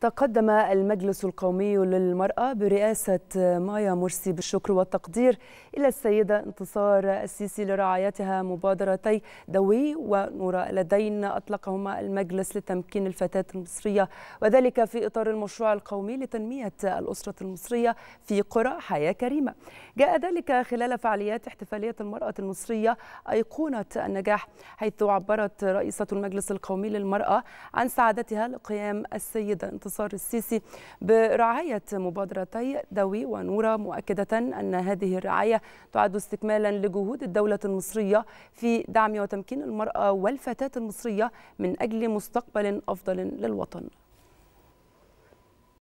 تقدم المجلس القومي للمرأة برئاسة مايا مرسي بالشكر والتقدير إلى السيدة انتصار السيسي لرعايتها مبادرتي دوي ونورا لدين أطلقهما المجلس لتمكين الفتاة المصرية وذلك في إطار المشروع القومي لتنمية الأسرة المصرية في قرى حياة كريمة جاء ذلك خلال فعاليات احتفالية المرأة المصرية أيقونة النجاح حيث عبرت رئيسة المجلس القومي للمرأة عن سعادتها لقيام السيدة انتصار انتصار السيسي برعاية مبادرتي دوي ونورا مؤكدة أن هذه الرعاية تعد استكمالا لجهود الدولة المصرية في دعم وتمكين المرأة والفتاة المصرية من أجل مستقبل أفضل للوطن